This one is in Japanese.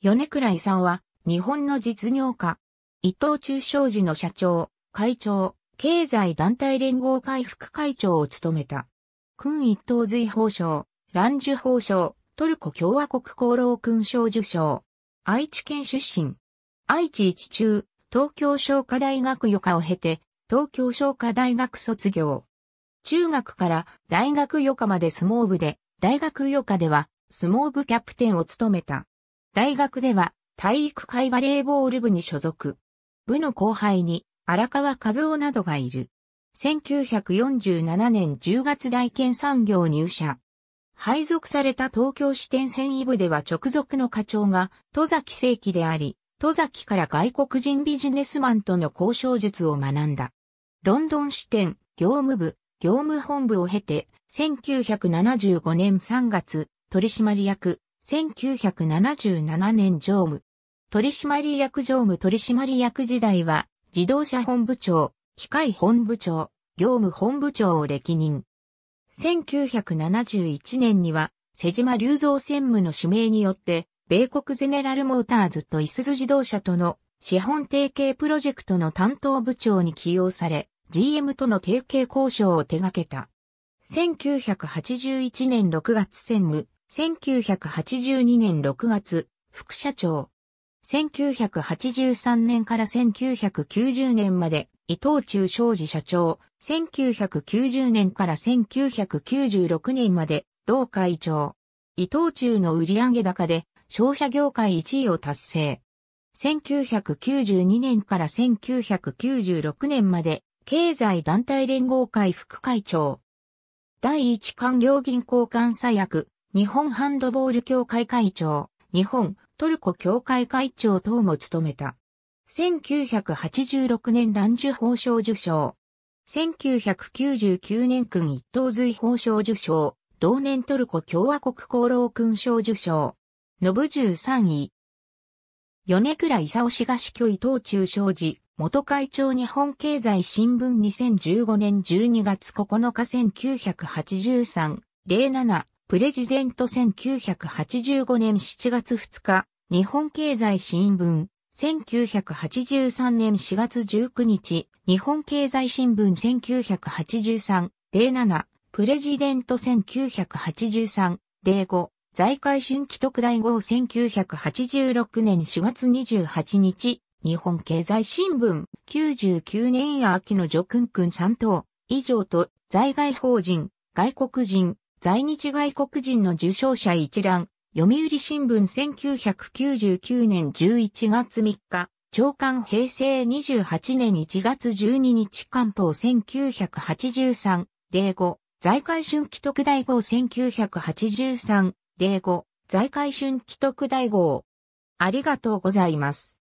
米倉さんは、日本の実業家、伊藤忠商事の社長、会長、経済団体連合会副会長を務めた。勲一等随法賞、蘭寿法賞、トルコ共和国功労勲章受賞。愛知県出身。愛知一中、東京商科大学予科を経て、東京商科大学卒業。中学から大学予科まで相撲部で、大学予科では相撲部キャプテンを務めた。大学では体育会バレーボール部に所属。部の後輩に荒川和夫などがいる。1947年10月大研産業入社。配属された東京支店繊維部では直属の課長が戸崎正規であり、戸崎から外国人ビジネスマンとの交渉術を学んだ。ロンドン支店、業務部、業務本部を経て、1975年3月、取締役、1977年常務。取締役常務取締役時代は、自動車本部長、機械本部長、業務本部長を歴任。1971年には、瀬島隆三専務の指名によって、米国ゼネラルモーターズとイスズ自動車との資本提携プロジェクトの担当部長に起用され、GM との提携交渉を手掛けた。1981年6月専務、1982年6月、副社長。1983年から1990年まで、伊藤忠商事社長。1990年から1996年まで、同会長。伊藤忠の売上高で、商社業界1位を達成。1992年から1996年まで、経済団体連合会副会長。第一官業銀行監査役、日本ハンドボール協会会長、日本トルコ協会会長等も務めた。1986年乱受法賞受賞。1999年君一等随法賞受賞。同年トルコ共和国功労勲章受賞。信13位。米倉勲氏が死去伊藤忠商事、元会長日本経済新聞2015年12月9日1983、07、プレジデント1985年7月2日、日本経済新聞、1983年4月19日、日本経済新聞1983-07、プレジデント1983-05、財界春季特大号1986年4月28日、日本経済新聞、99年秋のジョクンクン3等、以上と、在外法人、外国人、在日外国人の受賞者一覧、読売新聞1999年11月3日、長官平成28年1月12日官報1983、05、財界春季特大号1983、05、財界春季特大号。ありがとうございます。